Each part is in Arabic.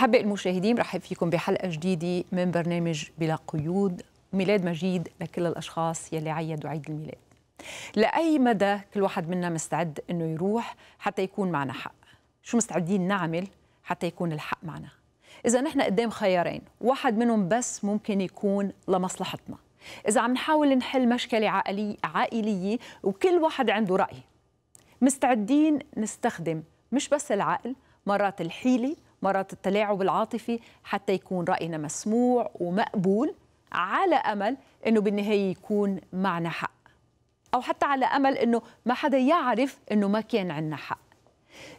أحباء المشاهدين رحب فيكم بحلقة جديدة من برنامج بلا قيود ميلاد مجيد لكل الأشخاص يلي عيدوا عيد الميلاد لأي مدى كل واحد منا مستعد أنه يروح حتى يكون معنا حق شو مستعدين نعمل حتى يكون الحق معنا إذا نحن قدام خيارين واحد منهم بس ممكن يكون لمصلحتنا إذا عم نحاول نحل مشكلة عائلية, عائلية وكل واحد عنده رأي مستعدين نستخدم مش بس العقل مرات الحيلة مرات التلاعب العاطفي حتى يكون راينا مسموع ومقبول على امل انه بالنهايه يكون معنا حق او حتى على امل انه ما حدا يعرف انه ما كان عندنا حق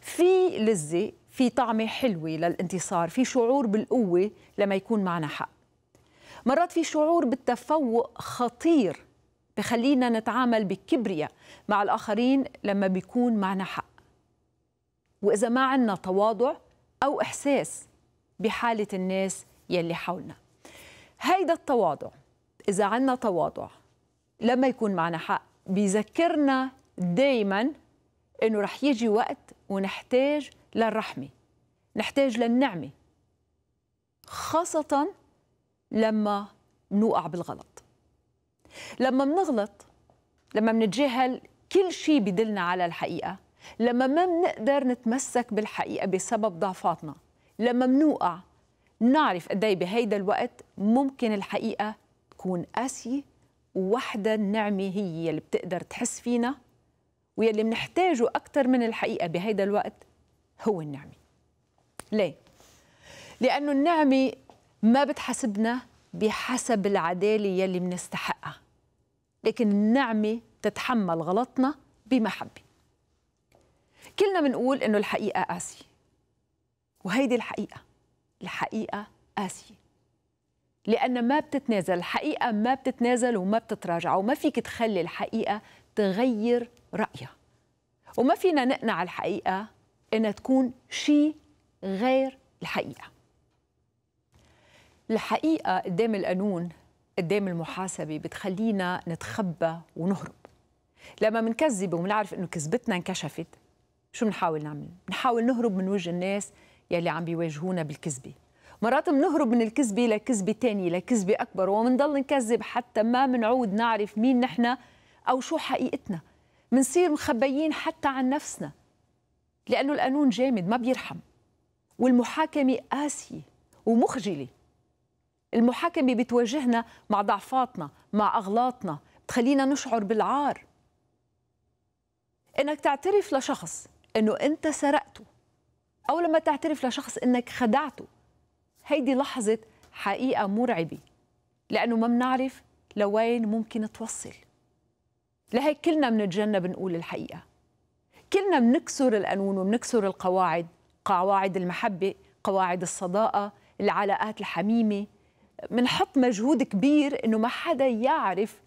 في لذه في طعمه حلوه للانتصار في شعور بالقوه لما يكون معنا حق مرات في شعور بالتفوق خطير بخلينا نتعامل بكبرياء مع الآخرين لما بيكون معنا حق وإذا ما عنا تواضع أو إحساس بحالة الناس يلي حولنا هيدا التواضع إذا عنا تواضع لما يكون معنا حق بيذكرنا دايما انه رح يجي وقت ونحتاج للرحمه نحتاج للنعمه خاصه لما نوقع بالغلط لما منغلط لما منتجاهل كل شيء بدلنا على الحقيقه لما ما بنقدر نتمسك بالحقيقه بسبب ضعفاتنا لما بنوقع نعرف قد ايه بهيدا الوقت ممكن الحقيقه تكون قاسيه ووحدة النعمة هي اللي بتقدر تحس فينا ويلي بنحتاجه أكثر من الحقيقة بهيدا الوقت هو النعمة ليه؟ لأنه النعمة ما بتحاسبنا بحسب العدالة يلي بنستحقها لكن النعمة تتحمل غلطنا بمحبة كلنا بنقول انه الحقيقه قاسيه وهيدي الحقيقه الحقيقه قاسيه لأن ما بتتنازل الحقيقة ما بتتنازل وما بتتراجع وما فيك تخلي الحقيقة تغير رأيها وما فينا نقنع الحقيقة إنها تكون شيء غير الحقيقة الحقيقة قدام القانون قدام المحاسبة بتخلينا نتخبى ونهرب لما منكذب ومنعرف إنه كذبتنا انكشفت شو بنحاول نعمل؟ بنحاول نهرب من وجه الناس يلي عم بيواجهونا بالكذبة مرات بنهرب من الكذبة لكذبة تانية لكذبة أكبر ومنضل نكذب حتى ما منعود نعرف مين نحن أو شو حقيقتنا منصير مخبيين حتى عن نفسنا لأنه القانون جامد ما بيرحم والمحاكمة قاسية ومخجلة المحاكمة بتواجهنا مع ضعفاتنا مع أغلاطنا بتخلينا نشعر بالعار إنك تعترف لشخص انه انت سرقته او لما تعترف لشخص انك خدعته هيدي لحظه حقيقه مرعبه لانه ما بنعرف لوين ممكن توصل لهيك كلنا بنتجنب نقول الحقيقه كلنا بنكسر القانون وبنكسر القواعد قواعد المحبه قواعد الصداقه العلاقات الحميمه بنحط مجهود كبير انه ما حدا يعرف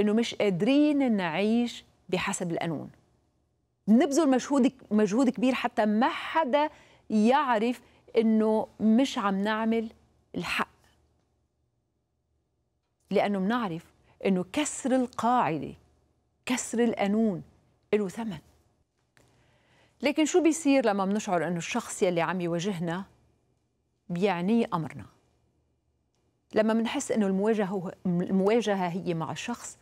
انه مش قادرين نعيش بحسب القانون بنبذل مجهود مجهود كبير حتى ما حدا يعرف انه مش عم نعمل الحق لانه بنعرف انه كسر القاعده كسر القانون له ثمن لكن شو بيصير لما بنشعر انه الشخص يلي عم يواجهنا بيعنيه امرنا لما بنحس انه المواجهه المواجهه هي مع شخص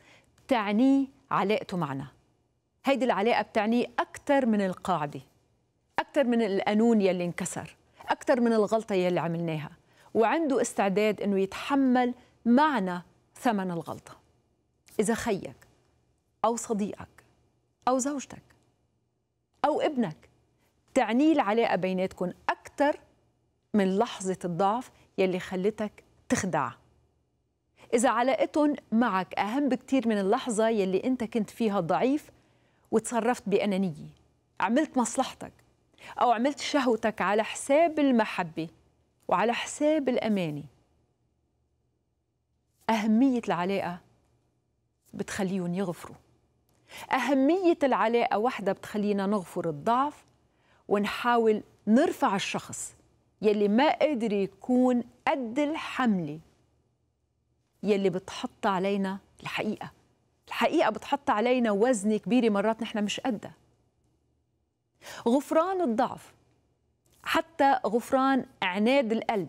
بتعنيه علاقته معنا هيدي العلاقه بتعني اكثر من القاعده اكثر من القانون يلي انكسر اكثر من الغلطه يلي عملناها وعنده استعداد انه يتحمل معنى ثمن الغلطه اذا خيك او صديقك او زوجتك او ابنك تعني العلاقه بيناتكم اكثر من لحظه الضعف يلي خلتك تخدع إذا علاقتهم معك أهم بكثير من اللحظة يلي أنت كنت فيها ضعيف وتصرفت بأنانية عملت مصلحتك أو عملت شهوتك على حساب المحبة وعلى حساب الأمانة أهمية العلاقة بتخليهم يغفروا أهمية العلاقة وحدة بتخلينا نغفر الضعف ونحاول نرفع الشخص يلي ما قادر يكون قد الحملة يلي بتحط علينا الحقيقة الحقيقه بتحط علينا وزن كبير مرات نحن مش قده غفران الضعف حتى غفران عناد القلب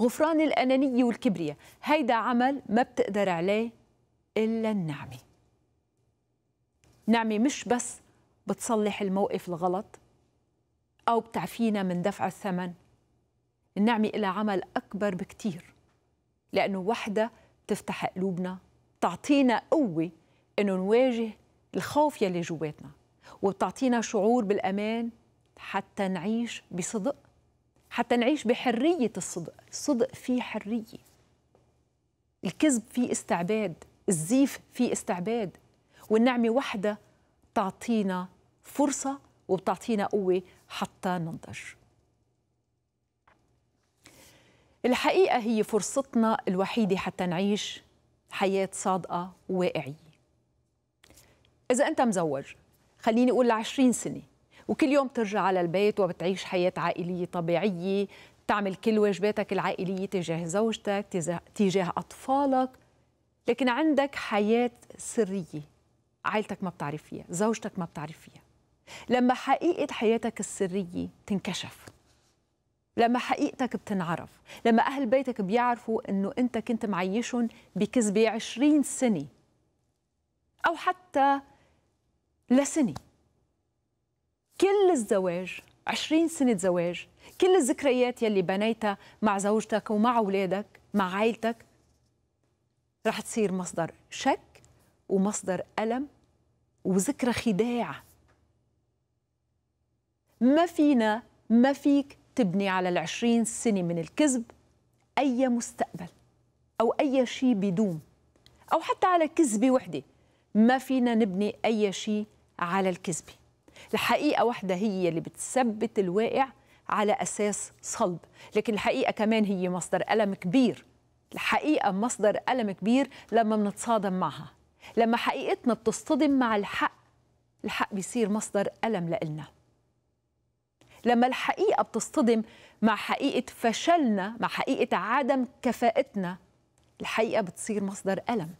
غفران الأنانية والكبرياء هيدا عمل ما بتقدر عليه إلا النعمة نعمة مش بس بتصلح الموقف الغلط أو بتعفينا من دفع الثمن النعمة إلى عمل أكبر بكتير لأنه وحدة بتفتح قلوبنا بتعطينا قوة إنه نواجه الخوف يلي جواتنا وبتعطينا شعور بالأمان حتى نعيش بصدق حتى نعيش بحرية الصدق الصدق فيه حرية الكذب فيه استعباد الزيف فيه استعباد والنعمة وحدة تعطينا فرصة وبتعطينا قوة حتى ننضج الحقيقة هي فرصتنا الوحيدة حتى نعيش حياة صادقة وواقعية إذا أنت مزوج خليني أقول لعشرين سنة وكل يوم ترجع على البيت وبتعيش حياة عائلية طبيعية تعمل كل واجباتك العائلية تجاه زوجتك تجاه أطفالك لكن عندك حياة سرية عائلتك ما بتعرف فيها زوجتك ما بتعرف فيها لما حقيقة حياتك السرية تنكشف لما حقيقتك بتنعرف لما أهل بيتك بيعرفوا أنه أنت كنت معيشهم بكذبة عشرين سنة أو حتى لسنة كل الزواج عشرين سنة زواج كل الذكريات يلي بنيتها مع زوجتك ومع أولادك مع عائلتك رح تصير مصدر شك ومصدر ألم وذكرى خداع ما فينا ما فيك تبني على العشرين سنة من الكذب أي مستقبل أو أي شيء بدوم أو حتى على كذبة وحدة ما فينا نبني أي شيء على الكذبة الحقيقة وحدة هي اللي بتثبت الواقع على أساس صلب لكن الحقيقة كمان هي مصدر ألم كبير الحقيقة مصدر ألم كبير لما بنتصادم معها لما حقيقتنا بتصطدم مع الحق الحق بيصير مصدر ألم لإلنا لما الحقيقه بتصطدم مع حقيقه فشلنا مع حقيقه عدم كفاءتنا الحقيقه بتصير مصدر الم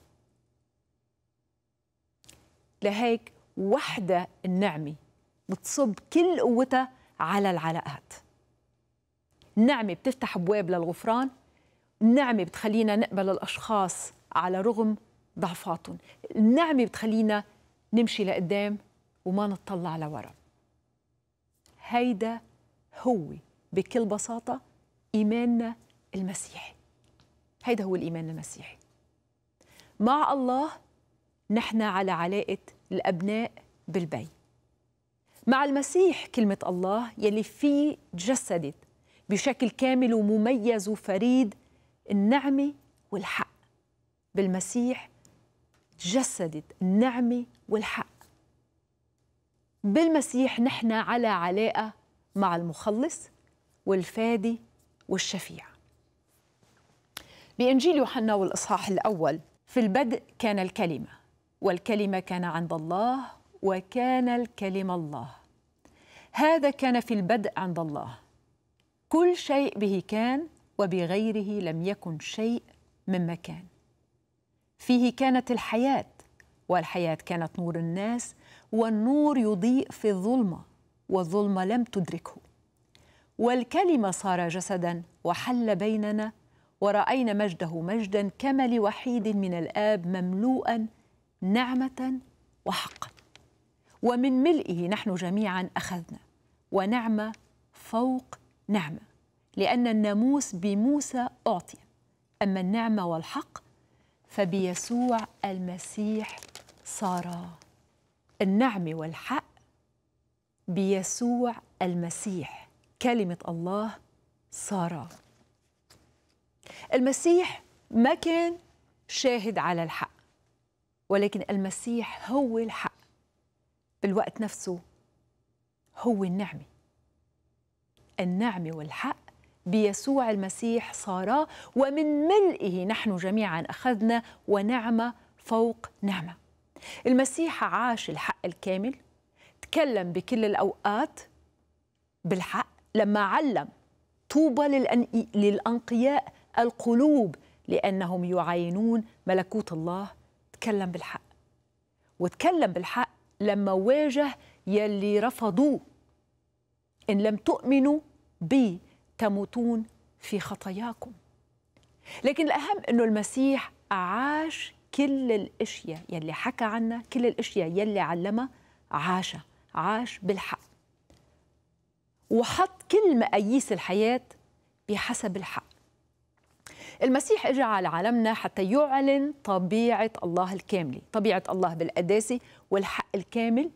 لهيك وحده النعمه بتصب كل قوتها على العلاقات النعمه بتفتح ابواب للغفران النعمه بتخلينا نقبل الاشخاص على رغم ضعفاتهم النعمه بتخلينا نمشي لقدام وما نتطلع لورا هيدا هو بكل بساطة إيماننا المسيحي هيدا هو الإيمان المسيحي مع الله نحن على علاقة الأبناء بالبي مع المسيح كلمة الله يلي فيه تجسدت بشكل كامل ومميز وفريد النعمة والحق بالمسيح تجسدت النعمة والحق بالمسيح نحن على علاقة مع المخلص والفادي والشفيع بإنجيل يوحنا والإصحاح الأول في البدء كان الكلمة والكلمة كان عند الله وكان الكلمة الله هذا كان في البدء عند الله كل شيء به كان وبغيره لم يكن شيء مما كان فيه كانت الحياة والحياة كانت نور الناس والنور يضيء في الظلمه والظلمه لم تدركه والكلمه صار جسدا وحل بيننا ورأينا مجده مجدا كما لوحيد من الآب مملوءا نعمة وحقا ومن ملئه نحن جميعا أخذنا ونعمة فوق نعمة لأن الناموس بموسى أعطي أما النعمة والحق فبيسوع المسيح صارا النعم والحق بيسوع المسيح كلمة الله صار المسيح ما كان شاهد على الحق ولكن المسيح هو الحق بالوقت نفسه هو النعمة النعمة والحق بيسوع المسيح صارا ومن ملئه نحن جميعا أخذنا ونعمة فوق نعمة المسيح عاش الحق الكامل تكلم بكل الأوقات بالحق لما علم طوبى للأنقياء القلوب لأنهم يعاينون ملكوت الله تكلم بالحق وتكلم بالحق لما واجه يلي رفضوه إن لم تؤمنوا بي تموتون في خطاياكم لكن الأهم أنه المسيح عاش كل الاشياء يلي حكى عنها كل الاشياء يلي علمها عاشها عاش بالحق وحط كل مقاييس الحياه بحسب الحق المسيح اجى على عالمنا حتى يعلن طبيعه الله الكامله طبيعه الله بالقداسه والحق الكامل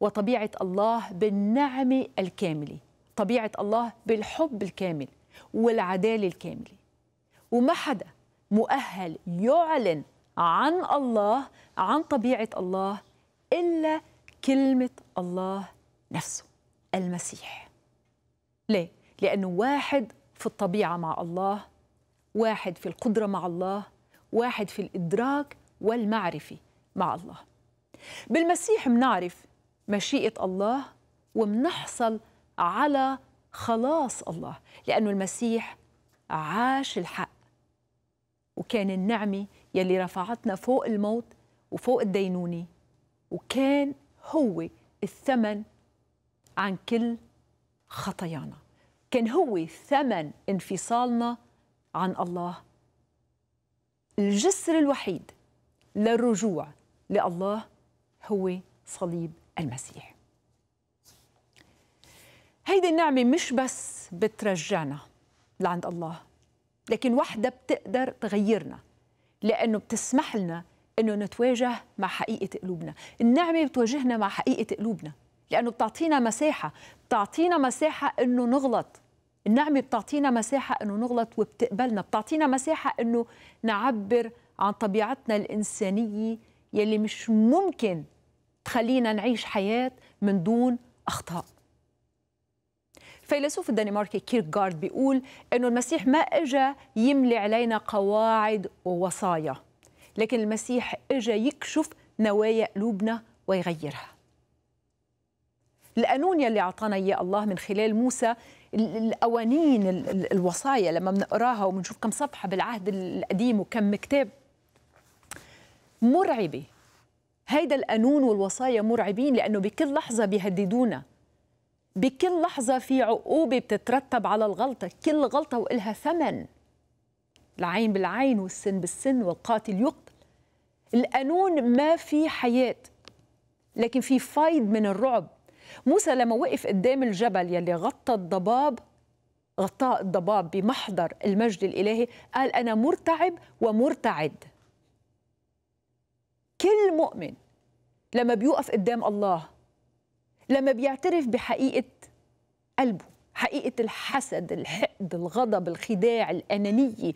وطبيعه الله بالنعمه الكامله طبيعه الله بالحب الكامل والعداله الكامله وما حدا مؤهل يعلن عن الله عن طبيعه الله الا كلمه الله نفسه المسيح ليه لانه واحد في الطبيعه مع الله واحد في القدره مع الله واحد في الادراك والمعرفه مع الله بالمسيح منعرف مشيئه الله ومنحصل على خلاص الله لأنه المسيح عاش الحق وكان النعمة يلي رفعتنا فوق الموت وفوق الدينونة وكان هو الثمن عن كل خطايانا كان هو ثمن انفصالنا عن الله الجسر الوحيد للرجوع لله هو صليب المسيح هيدي النعمة مش بس بترجعنا لعند الله لكن وحدة بتقدر تغيرنا لأنه بتسمح لنا أنه نتواجه مع حقيقة قلوبنا النعمة بتواجهنا مع حقيقة قلوبنا لأنه بتعطينا مساحة بتعطينا مساحة أنه نغلط النعمة بتعطينا مساحة أنه نغلط وبتقبلنا بتعطينا مساحة أنه نعبر عن طبيعتنا الإنسانية يلي مش ممكن تخلينا نعيش حياة من دون أخطاء فيلسوف الدنماركي كيركارد بيقول أنه المسيح ما إجا يملي علينا قواعد ووصايا لكن المسيح إجا يكشف نوايا قلوبنا ويغيرها القانون يلي اعطانا اياه الله من خلال موسى القوانين الوصايا لما بنقراها وبنشوف كم صفحه بالعهد القديم وكم كتاب مرعبه هيدا القانون والوصايا مرعبين لانه بكل لحظه بيهددونا بكل لحظة في عقوبة بتترتب على الغلطة كل غلطة وإلها ثمن العين بالعين والسن بالسن والقاتل يقتل القانون ما في حياة لكن في فايد من الرعب موسى لما وقف قدام الجبل يلي غطى الضباب غطاء الضباب بمحضر المجد الإلهي قال أنا مرتعب ومرتعد كل مؤمن لما بيوقف قدام الله لما بيعترف بحقيقه قلبه حقيقه الحسد الحقد الغضب الخداع الانانيه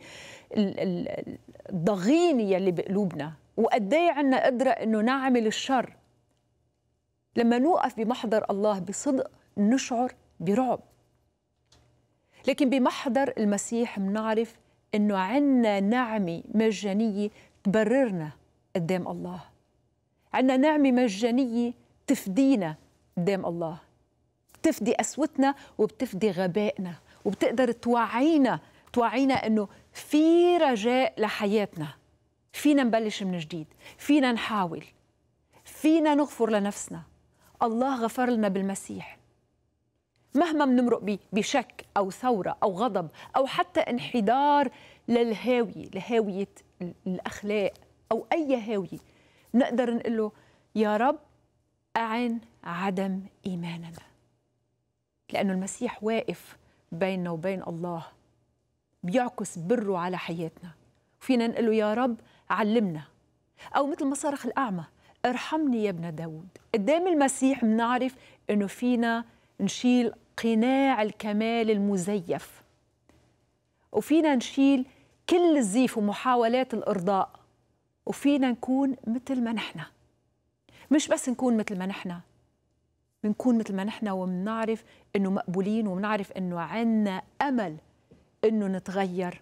الضغينيه اللي بقلوبنا وقدي إيه عنا عندنا قدره انه نعمل الشر لما نوقف بمحضر الله بصدق نشعر برعب لكن بمحضر المسيح منعرف انه عنا نعمه مجانيه تبررنا قدام الله عنا نعمه مجانيه تفدينا قدام الله بتفدي قسوتنا وبتفدي غبائنا وبتقدر توعينا توعينا انه في رجاء لحياتنا فينا نبلش من جديد فينا نحاول فينا نغفر لنفسنا الله غفر لنا بالمسيح مهما بنمرق بشك او ثوره او غضب او حتى انحدار للهاويه لهاويه الاخلاق او اي هاويه بنقدر نقول له يا رب أعن عدم إيماننا لأن المسيح واقف بيننا وبين الله بيعكس بره على حياتنا فينا نقول له يا رب علمنا أو مثل ما صرخ الأعمى ارحمني يا ابن داود قدام المسيح بنعرف أنه فينا نشيل قناع الكمال المزيف وفينا نشيل كل الزيف ومحاولات الإرضاء وفينا نكون مثل ما نحن مش بس نكون مثل ما نحن بنكون مثل ما نحن وبنعرف انه مقبولين وبنعرف انه عنا امل انه نتغير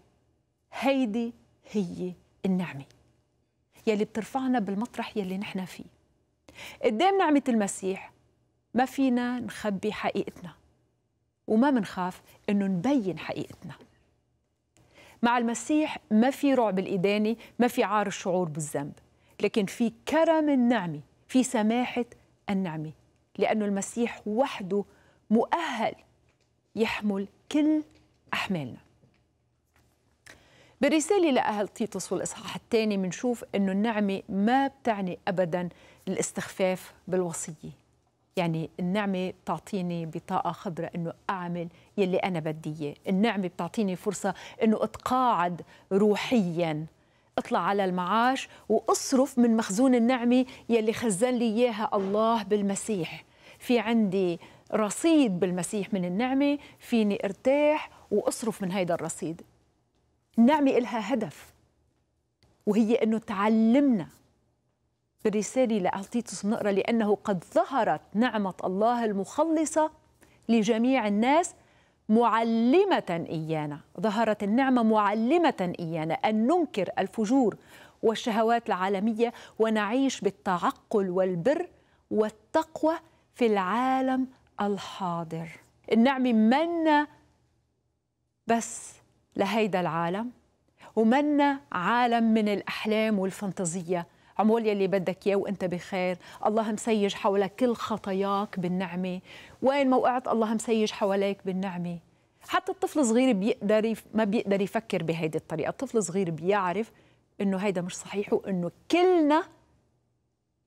هيدي هي النعمه يلي بترفعنا بالمطرح يلي نحن فيه قدام نعمه المسيح ما فينا نخبي حقيقتنا وما منخاف انه نبين حقيقتنا مع المسيح ما في رعب الإدانة ما في عار الشعور بالذنب لكن في كرم النعمة في سماحة النعمة لأن المسيح وحده مؤهل يحمل كل أحمالنا بالرسالة لأهل تيتوس والإصحاح الثاني منشوف أنه النعمة ما بتعني أبدا الاستخفاف بالوصية يعني النعمة بتعطيني بطاقة خضراء أنه أعمل يلي أنا بدي إياه النعمة بتعطيني فرصة أنه أتقاعد روحياً اطلع على المعاش واصرف من مخزون النعمة يلي خزن لي إياها الله بالمسيح في عندي رصيد بالمسيح من النعمة فيني ارتاح واصرف من هيدا الرصيد النعمة إلها هدف وهي أنه تعلمنا بالرسالة لألطيطس بنقرأ لأنه قد ظهرت نعمة الله المخلصة لجميع الناس معلمة إيانا ظهرت النعمة معلمة إيانا أن ننكر الفجور والشهوات العالمية ونعيش بالتعقل والبر والتقوى في العالم الحاضر النعمة منا بس لهيدا العالم ومنا عالم من الأحلام والفانتازية عمول يلي بدك اياه وانت بخير الله مسيج حولك كل خطاياك بالنعمه وين ما وقعت الله مسيج حواليك بالنعمه حتى الطفل الصغير بيقدر ما بيقدر يفكر بهيدي الطريقه الطفل الصغير بيعرف انه هيدا مش صحيح وانه كلنا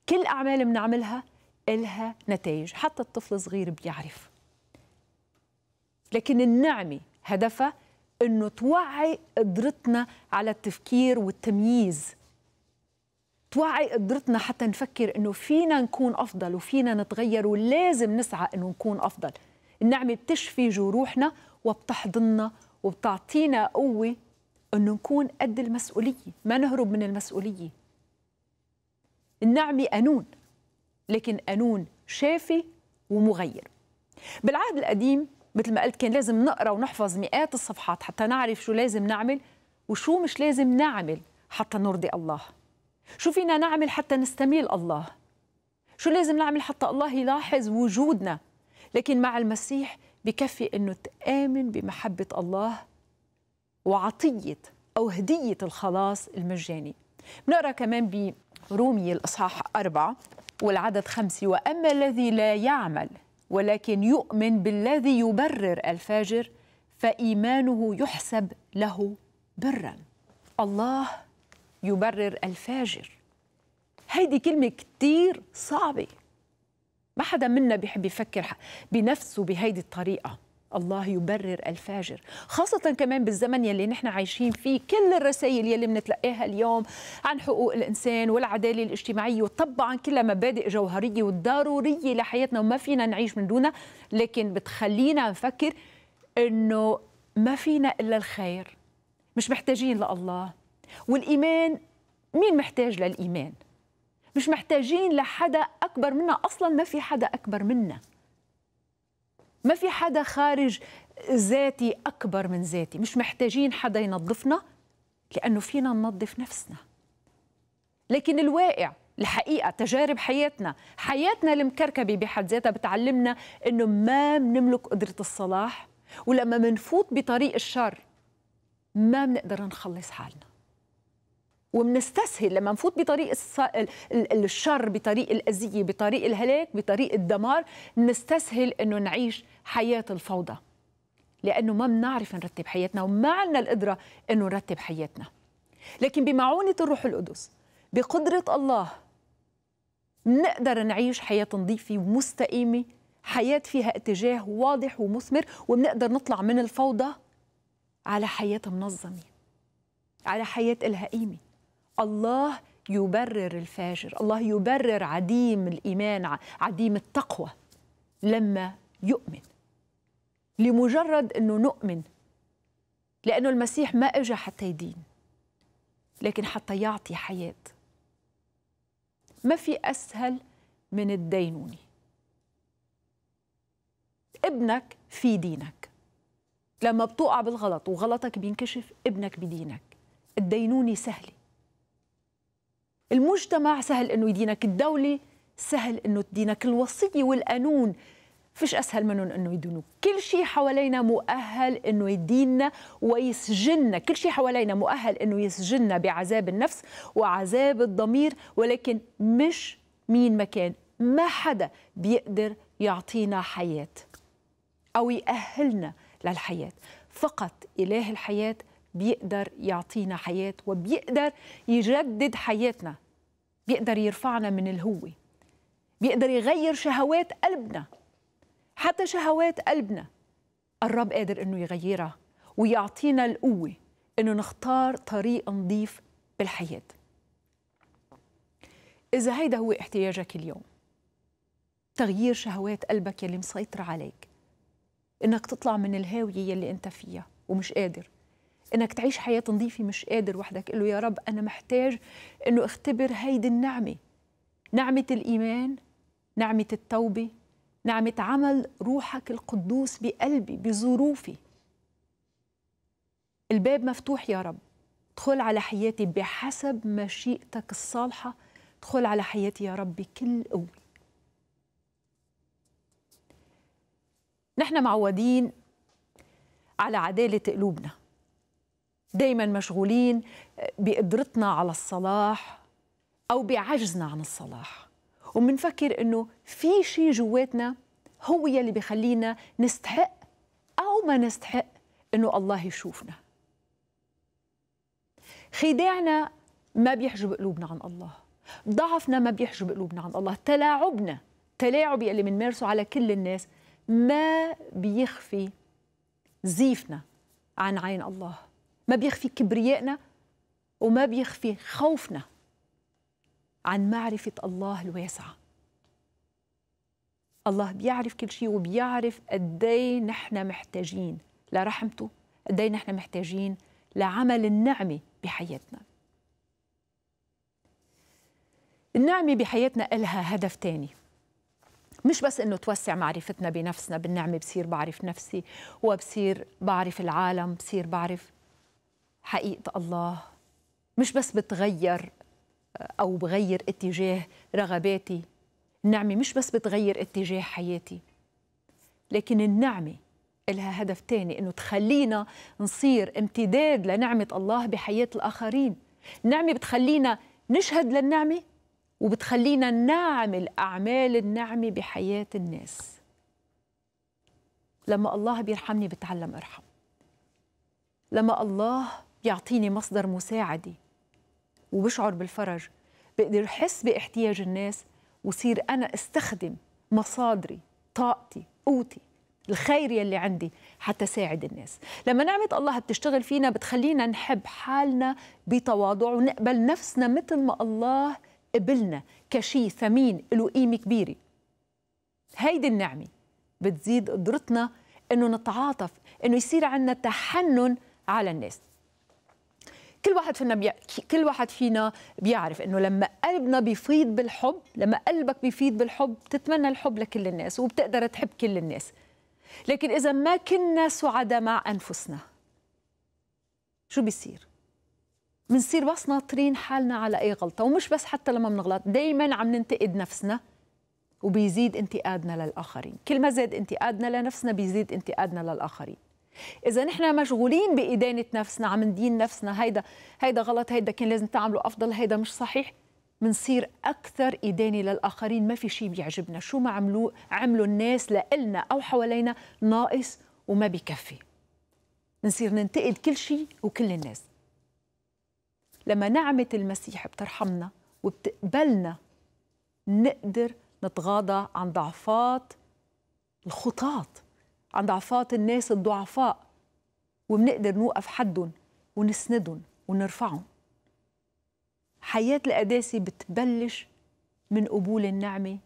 كل اعمال بنعملها إلها نتائج حتى الطفل الصغير بيعرف لكن النعمه هدفها انه توعي قدرتنا على التفكير والتمييز توعي قدرتنا حتى نفكر انه فينا نكون افضل وفينا نتغير ولازم نسعى انه نكون افضل النعمه بتشفي جروحنا وبتحضننا وبتعطينا قوه انه نكون قد المسؤوليه ما نهرب من المسؤوليه النعمه قانون لكن قانون شافي ومغير بالعهد القديم مثل ما قلت كان لازم نقرا ونحفظ مئات الصفحات حتى نعرف شو لازم نعمل وشو مش لازم نعمل حتى نرضي الله شو فينا نعمل حتى نستميل الله شو لازم نعمل حتى الله يلاحظ وجودنا لكن مع المسيح بكفي انه تآمن بمحبة الله وعطية أو هدية الخلاص المجاني بنقرا كمان برومي الإصحاح أربعة والعدد خمسة وأما الذي لا يعمل ولكن يؤمن بالذي يبرر الفاجر فإيمانه يحسب له برا الله يبرر الفاجر هيدي كلمة كتير صعبة ما حدا منا بيحب يفكر بنفسه بهيدي الطريقة الله يبرر الفاجر خاصة كمان بالزمن يلي نحن عايشين فيه كل الرسائل يلي بنتلقاها اليوم عن حقوق الإنسان والعدالة الاجتماعية وطبعا كلها مبادئ جوهرية وضرورية لحياتنا وما فينا نعيش من دونها لكن بتخلينا نفكر إنه ما فينا إلا الخير مش محتاجين لله والايمان مين محتاج للايمان مش محتاجين لحدا اكبر منا اصلا ما في حدا اكبر منا ما في حدا خارج ذاتي اكبر من ذاتي مش محتاجين حدا ينظفنا لانه فينا ننظف نفسنا لكن الواقع الحقيقه تجارب حياتنا حياتنا المكركبه بحد ذاتها بتعلمنا انه ما بنملك قدره الصلاح ولما منفوت بطريق الشر ما بنقدر نخلص حالنا وبنستسهل لما نفوت بطريق الص... الشر بطريق الأذية بطريق الهلاك بطريق الدمار بنستسهل أنه نعيش حياة الفوضى لأنه ما بنعرف نرتب حياتنا وما عندنا القدرة أنه نرتب حياتنا لكن بمعونة الروح القدس بقدرة الله بنقدر نعيش حياة نظيفة ومستقيمة حياة فيها اتجاه واضح ومثمر وبنقدر نطلع من الفوضى على حياة منظمة على حياة إلها قيمة الله يبرر الفاجر الله يبرر عديم الإيمان عديم التقوى لما يؤمن لمجرد أنه نؤمن لأنه المسيح ما إجا حتى يدين لكن حتى يعطي حياة ما في أسهل من الدينونة ابنك في دينك لما بتوقع بالغلط وغلطك بينكشف ابنك بدينك الدينونة سهله المجتمع سهل انه يدينك الدوله سهل انه تدينك الوصيه والقانون فيش اسهل منهم انه يدينوك كل شيء حوالينا مؤهل انه يديننا ويسجننا كل شيء حوالينا مؤهل انه يسجننا بعذاب النفس وعذاب الضمير ولكن مش مين مكان ما حدا بيقدر يعطينا حياه او يأهلنا للحياه فقط اله الحياه بيقدر يعطينا حياه وبيقدر يجدد حياتنا بيقدر يرفعنا من الهوة بيقدر يغير شهوات قلبنا حتى شهوات قلبنا الرب قادر انه يغيرها ويعطينا القوه انه نختار طريق نضيف بالحياه اذا هيدا هو احتياجك اليوم تغيير شهوات قلبك يلي مسيطره عليك انك تطلع من الهاويه يلي انت فيها ومش قادر انك تعيش حياه نظيفه مش قادر وحدك قل له يا رب انا محتاج انه اختبر هيدي النعمه نعمه الايمان نعمه التوبه نعمه عمل روحك القدوس بقلبي بظروفي الباب مفتوح يا رب ادخل على حياتي بحسب مشيئتك الصالحه ادخل على حياتي يا رب بكل قوه نحن معودين على عداله قلوبنا دايما مشغولين بقدرتنا على الصلاح أو بعجزنا عن الصلاح ومنفكر أنه في شيء جواتنا هو يلي بخلينا نستحق أو ما نستحق أنه الله يشوفنا خداعنا ما بيحجب قلوبنا عن الله ضعفنا ما بيحجب قلوبنا عن الله تلاعبنا تلاعب يلي بنمارسه على كل الناس ما بيخفي زيفنا عن عين الله ما بيخفي كبريائنا وما بيخفي خوفنا عن معرفة الله الواسعة الله بيعرف كل شيء وبيعرف قد إيه نحن محتاجين لرحمته قد إيه نحن محتاجين لعمل النعمة بحياتنا النعمة بحياتنا إلها هدف تاني مش بس انه توسع معرفتنا بنفسنا بالنعمه بصير بعرف نفسي وبصير بعرف العالم بصير بعرف حقيقه الله مش بس بتغير آه، او بغير اتجاه رغباتي النعمه مش بس بتغير اتجاه حياتي لكن النعمه لها هدف تاني انه تخلينا نصير امتداد لنعمه الله بحياه الاخرين النعمه بتخلينا نشهد للنعمه وبتخلينا نعمل اعمال النعمه بحياه الناس لما الله بيرحمني بتعلم ارحم لما الله بيعطيني مصدر مساعدة وبشعر بالفرج بقدر أحس باحتياج الناس وصير أنا استخدم مصادري طاقتي قوتي الخير يلي عندي حتى ساعد الناس لما نعمة الله بتشتغل فينا بتخلينا نحب حالنا بتواضع ونقبل نفسنا مثل ما الله قبلنا كشي ثمين له قيمة كبيرة هيدي النعمة بتزيد قدرتنا انه نتعاطف انه يصير عندنا تحنن على الناس كل واحد فينا بي... كل واحد فينا بيعرف انه لما قلبنا بيفيض بالحب لما قلبك بيفيض بالحب تتمنى الحب لكل الناس وبتقدر تحب كل الناس لكن اذا ما كنا سعداء مع انفسنا شو بيصير بنصير بس ناطرين حالنا على اي غلطه ومش بس حتى لما بنغلط دائما عم ننتقد نفسنا وبيزيد انتقادنا للاخرين كل ما زاد انتقادنا لنفسنا بيزيد انتقادنا للاخرين اذا نحن مشغولين بادانه نفسنا عم ندين نفسنا هيدا هيدا غلط هيدا كان لازم تعمله افضل هيدا مش صحيح منصير أكثر إدانة للآخرين ما في شيء بيعجبنا شو ما عملوا عملوا الناس لإلنا أو حوالينا ناقص وما بيكفي منصير ننتقد كل شيء وكل الناس لما نعمة المسيح بترحمنا وبتقبلنا نقدر نتغاضى عن ضعفات الخطاط عند عفات الناس الضعفاء وبنقدر نوقف حدهم ونسندهم ونرفعهم حياة القداسة بتبلش من قبول النعمة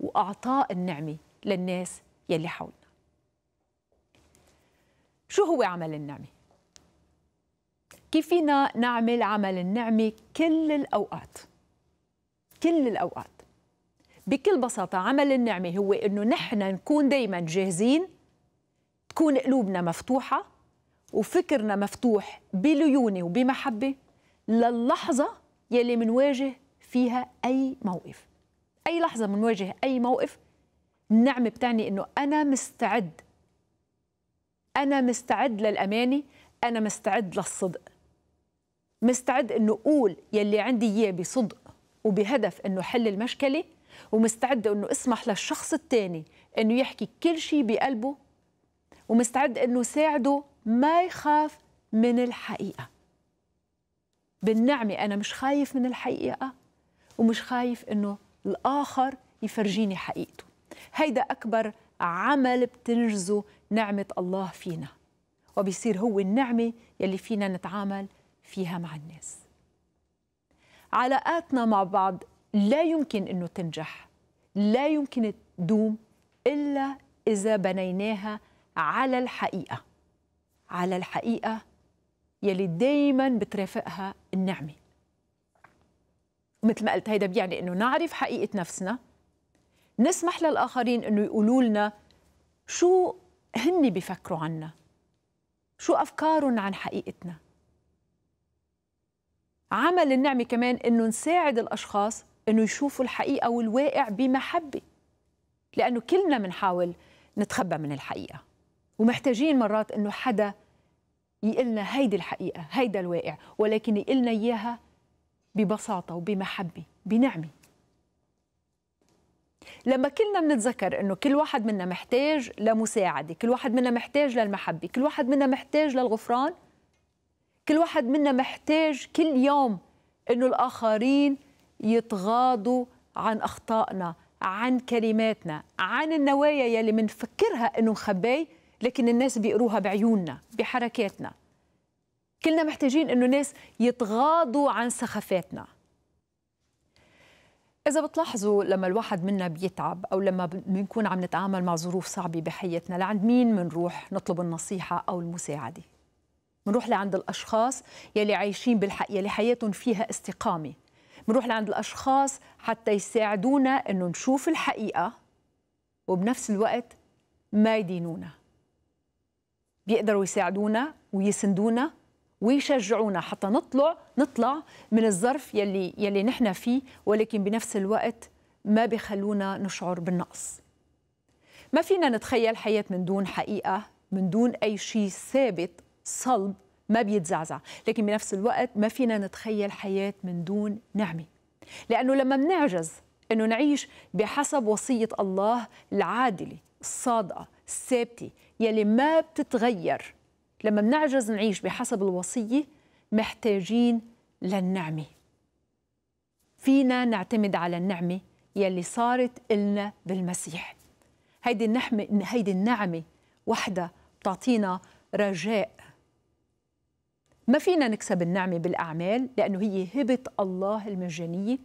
وأعطاء النعمة للناس يلي حولنا شو هو عمل النعمة؟ كيف فينا نعمل عمل النعمة كل الأوقات كل الأوقات بكل بساطة عمل النعمة هو أنه نحن نكون دايما جاهزين تكون قلوبنا مفتوحة وفكرنا مفتوح بليونة وبمحبة للحظة يلي منواجه فيها أي موقف أي لحظة منواجه أي موقف النعمة بتعني أنه أنا مستعد أنا مستعد للأمانة أنا مستعد للصدق مستعد أنه أقول يلي عندي إياه بصدق وبهدف أنه حل المشكلة ومستعدة أنه اسمح للشخص الثاني أنه يحكي كل شيء بقلبه ومستعد انه ساعده ما يخاف من الحقيقه بالنعمه انا مش خايف من الحقيقه ومش خايف انه الاخر يفرجيني حقيقته هيدا اكبر عمل بتنجزه نعمه الله فينا وبيصير هو النعمه يلي فينا نتعامل فيها مع الناس علاقاتنا مع بعض لا يمكن انه تنجح لا يمكن تدوم الا اذا بنيناها على الحقيقة على الحقيقة يلي دايما بترافقها النعمة مثل ما قلت هيدا بيعني انه نعرف حقيقة نفسنا نسمح للآخرين انه يقولوا لنا شو هن بيفكروا عنا شو أفكارهم عن حقيقتنا عمل النعمة كمان انه نساعد الأشخاص انه يشوفوا الحقيقة والواقع بمحبة لأنه كلنا بنحاول نتخبى من الحقيقة ومحتاجين مرات انه حدا يقلنا هيدي الحقيقه هيدا الواقع ولكن يقلنا اياها ببساطه وبمحبه بنعمه لما كلنا بنتذكر انه كل واحد منا محتاج لمساعده كل واحد منا محتاج للمحبه كل واحد منا محتاج للغفران كل واحد منا محتاج كل يوم انه الاخرين يتغاضوا عن اخطائنا عن كلماتنا عن النوايا يلي منفكرها انه مخبيه لكن الناس بيقروها بعيوننا بحركاتنا كلنا محتاجين انه الناس يتغاضوا عن سخافاتنا إذا بتلاحظوا لما الواحد منا بيتعب أو لما بنكون عم نتعامل مع ظروف صعبة بحياتنا لعند مين بنروح نطلب النصيحة أو المساعدة؟ بنروح لعند الأشخاص يلي عايشين بالحق يلي حياتهم فيها استقامة بنروح لعند الأشخاص حتى يساعدونا أنه نشوف الحقيقة وبنفس الوقت ما يدينونا بيقدروا يساعدونا ويسندونا ويشجعونا حتى نطلع نطلع من الظرف يلي يلي نحن فيه ولكن بنفس الوقت ما بخلونا نشعر بالنقص ما فينا نتخيل حياة من دون حقيقة من دون أي شيء ثابت صلب ما بيتزعزع لكن بنفس الوقت ما فينا نتخيل حياة من دون نعمة لأنه لما منعجز أنه نعيش بحسب وصية الله العادلة الصادقة الثابتة يلي ما بتتغير لما بنعجز نعيش بحسب الوصية محتاجين للنعمة فينا نعتمد على النعمة يلي صارت إلنا بالمسيح هيدي النعمة هيدي النعمة وحدة بتعطينا رجاء ما فينا نكسب النعمة بالأعمال لأنه هي هبة الله المجانية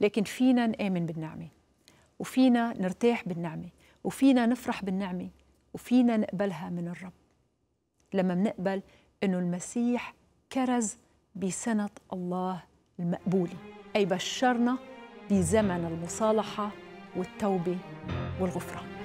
لكن فينا نآمن بالنعمة وفينا نرتاح بالنعمة وفينا نفرح بالنعمة وفينا نقبلها من الرب لما منقبل انه المسيح كرز بسنه الله المقبوله اي بشرنا بزمن المصالحه والتوبه والغفران